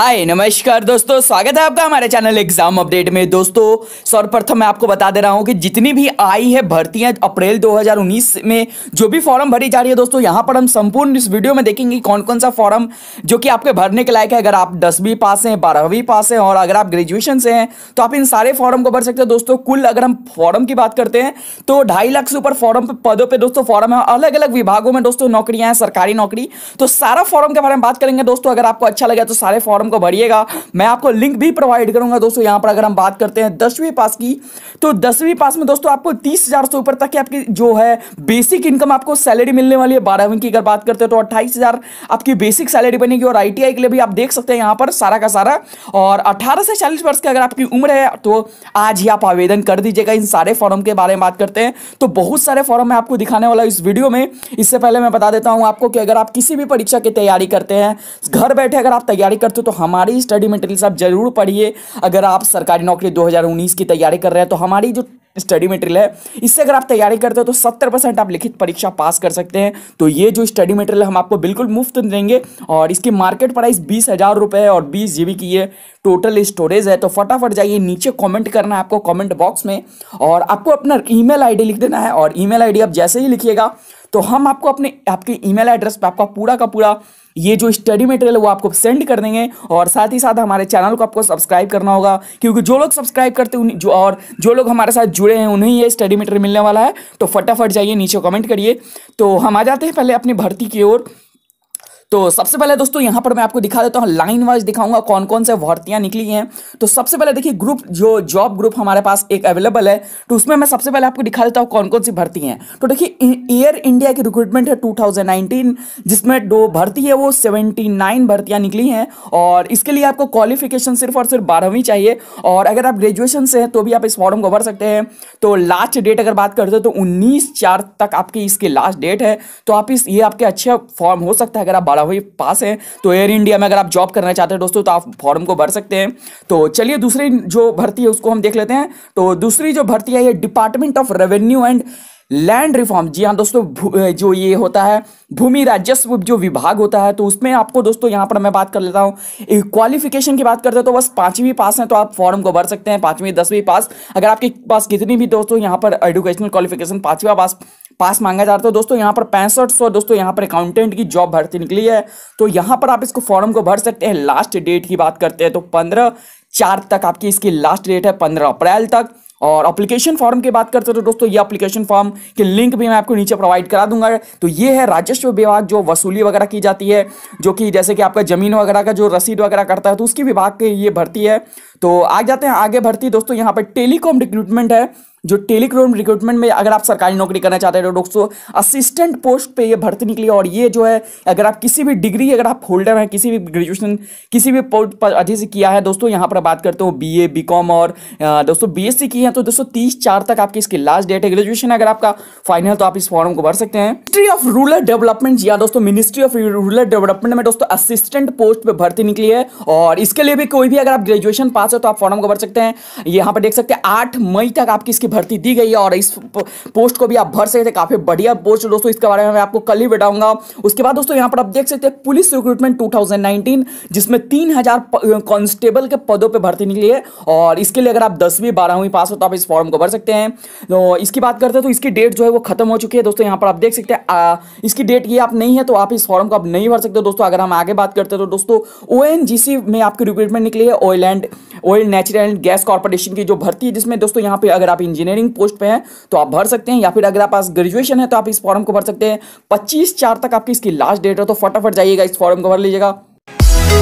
हाय नमस्कार दोस्तों स्वागत है आपका हमारे चैनल एग्जाम अपडेट में दोस्तों सर्वप्रथम मैं आपको बता दे रहा हूं कि जितनी भी आई है भर्तियां अप्रैल 2019 में जो भी फॉर्म भरी जा रही है दोस्तों यहां पर हम संपूर्ण इस वीडियो में देखेंगे कौन कौन सा फॉर्म जो कि आपके भरने के लायक है अगर आप दसवीं पास हैं बारहवीं पास हैं और अगर आप ग्रेजुएशन से हैं तो आप इन सारे फॉर्म को भर सकते हो दोस्तों कुल अगर हम फॉर्म की बात करते हैं तो ढाई लाख से ऊपर फॉर्म पदों पर दोस्तों फॉर्म है अलग अलग विभागों में दोस्तों नौकरियां हैं सरकारी नौकरी तो सारा फॉर्म के बारे में बात करेंगे दोस्तों अगर आपको अच्छा लगे तो सारे फॉर्म को भरिएगा मैं आपको लिंक भी प्रोवाइड करूंगा दोस्तों यहां पर अगर हम बात करते हैं दसवीं पास की तो दसवीं पास में दोस्तों आपको तीस हजार से ऊपर तक आपकी जो है बेसिक इनकम आपको सैलरी मिलने वाली है बारहवीं की अगर बात करते हैं तो अट्ठाईस आपकी बेसिक सैलरी बनेगी और आई के लिए भी आप देख सकते हैं यहां पर सारा का सारा और अठारह से चालीस वर्ष की अगर आपकी उम्र है तो आज ही आप आवेदन कर दीजिएगा इन सारे फॉर्म के बारे में बात करते हैं तो बहुत सारे फॉर्म मैं आपको दिखाने वाला इस वीडियो में इससे पहले मैं बता देता हूं आपको कि अगर आप किसी भी परीक्षा की तैयारी करते हैं घर बैठे अगर आप तैयारी करते हो तो हमारी स्टडी मटेरियल्स आप जरूर पढ़िए अगर आप सरकारी नौकरी 2019 की तैयारी कर रहे हैं तो हमारी जो स्टडी मटेरियल है इससे अगर आप तैयारी करते हो तो सत्तर परसेंट आप लिखित परीक्षा पास कर सकते हैं तो ये जो स्टडी मटेरियल हम आपको बिल्कुल मुफ्त देंगे और इसकी मार्केट प्राइस बीस हज़ार रुपये और बीस जी की ये टोटल स्टोरेज है तो फटाफट जाइए नीचे कमेंट करना है आपको कमेंट बॉक्स में और आपको अपना ईमेल आईडी लिख देना है और ईमेल आईडी आप जैसे ही लिखिएगा तो हम आपको अपने आपके ईमेल एड्रेस पे आपका पूरा का पूरा ये जो स्टडी मटेरियल वो आपको सेंड कर देंगे और साथ ही साथ हमारे चैनल को आपको सब्सक्राइब करना होगा क्योंकि जो लोग सब्सक्राइब करते हैं जो और जो लोग हमारे साथ जुड़े हैं उन्हें ये स्टडी मटेरियल मिलने वाला है तो फटाफट जाइए नीचे कमेंट करिए तो हम आ जाते हैं पहले अपनी भर्ती की ओर तो सबसे पहले दोस्तों यहां पर मैं आपको दिखा देता हूँ लाइन वाइज दिखाऊंगा कौन कौन से भर्तियां निकली हैं तो सबसे पहले देखिए ग्रुप जो जॉब ग्रुप हमारे पास एक अवेलेबल है तो उसमें मैं सबसे पहले आपको दिखा देता हूं कौन कौन सी भर्ती हैं तो देखिए एयर इंडिया की रिक्रूटमेंट है टू जिसमें दो भर्ती है वो सेवेंटी भर्तियां निकली हैं और इसके लिए आपको क्वालिफिकेशन सिर्फ और सिर्फ बारहवीं चाहिए और अगर आप ग्रेजुएशन से हैं तो भी आप इस फॉर्म को भर सकते हैं तो लास्ट डेट अगर बात करते हो तो उन्नीस चार तक आपकी इसकी लास्ट डेट है तो आप इस ये आपके अच्छा फॉर्म हो सकता है अगर आप बारहवीं पास है तो एयर इंडिया में अगर आप जॉब करना चाहते हैं दोस्तों तो आप फॉर्म को भर सकते हैं तो चलिए दूसरी जो भर्ती है उसको हम देख लेते हैं तो दूसरी जो भर्ती है ये department of revenue and land reform जी हाँ दोस्तों जो ये होता है भूमि राजस्व जो विभाग होता है तो उसमें आपको दोस्तों यहाँ पर मैं बात कर लेता हूँ क्वालिफिकेशन की बात करते हैं तो बस पाँचवीं पास हैं तो आप फॉर्म को भर सकते हैं पाँचवीं दसवीं पास अगर आपके पास कितनी भी दोस्तों यहाँ पर एडुकेशनल क्वालिफिकेशन पाँचवा पास पास मांगा जा रहा था दोस्तों यहाँ पर पैंसठ सौ दोस्तों यहाँ पर अकाउंटेंट की जॉब भर्ती निकली है तो यहाँ पर आप इसको फॉर्म को भर सकते हैं लास्ट डेट की बात करते हैं तो पंद्रह चार तक आपकी इसकी लास्ट डेट है पंद्रह अप्रैल तक और अप्लीकेशन फॉर्म की बात करते हैं तो दोस्तों ये अप्लीकेशन फॉर्म के लिंक भी मैं आपको नीचे प्रोवाइड करा दूंगा तो ये है राजस्व विभाग जो वसूली वगैरह की जाती है जो कि जैसे कि आपका जमीन वगैरह का जो रसीद वगैरह करता है तो उसकी विभाग की ये भर्ती है तो आ जाते हैं आगे भर्ती दोस्तों यहाँ पर टेलीकॉम रिक्रूटमेंट है जो टेलीकॉम रिक्रूटमेंट में अगर आप सरकारी नौकरी करना चाहते हैं तो दोस्तों असिस्टेंट पोस्ट पे ये भर्ती निकली और ये जो है अगर आप किसी भी डिग्री अगर आप होल्डर हैं किसी भी ग्रेजुएशन किसी भी पोस्ट पर अधे से किया है दोस्तों यहाँ पर बात करते हो बीए बीकॉम और दोस्तों बीएससी की है तो दोस्तों तीस चार तक आपकी इसकी लास्ट डेट है ग्रेजुएशन अगर आपका फाइनल तो आप इस फॉर्म को भर सकते हैं मिनिस्ट्री ऑफ रूरल डेवलपमेंट या दोस्तों मिनिस्ट्री ऑफ रूरल डेवलपमेंट में दोस्तों असिस्टेंट पोस्ट पर भर्ती निकली है और इसके लिए भी कोई भी अगर आप ग्रेजुएशन पास से तो आप फॉर्म को भर सकते हैं यहाँ पर देख सकते हैं आठ मई तक आपकी इसकी भर्ती दी गई है और इस पोस्ट को भी आप भर सकते हैं काफी बढ़िया पोस्ट दोस्तों इसके बारे में मैं आपको कल ही बताऊंगा उसके बाद दोस्तों यहाँ पर आप देख सकते हैं पुलिस रिक्रूटमेंट टू जिसमें तीन कांस्टेबल के पदों पर भर्ती निकली है और इसके लिए अगर आप दसवीं बारहवीं पास हो तो आप इस फॉर्म को भर सकते हैं तो इसकी बात करते हैं तो इसकी डेट जो है वो खत्म हो चुकी है दोस्तों यहाँ पर आप देख सकते हैं इसकी डेट ये आप नहीं है तो आप इस फॉर्म को आप नहीं भर सकते दोस्तों अगर हम आगे बात करते हैं तो दोस्तों ओएनजीसी में आपकी रिक्रूटमेंट निकली है OL and oil natural and gas corporation की जो भर्ती है जिसमें दोस्तों यहाँ पे अगर आप इंजीनियरिंग पोस्ट पे हैं तो आप भर सकते हैं या फिर अगर आप पास ग्रेजुएशन है तो आप इस फॉर्म को भर सकते हैं पच्चीस चार तक आपकी इसकी लास्ट डेट है तो फटाफट जाइएगा इस फॉर्म को भर लीजिएगा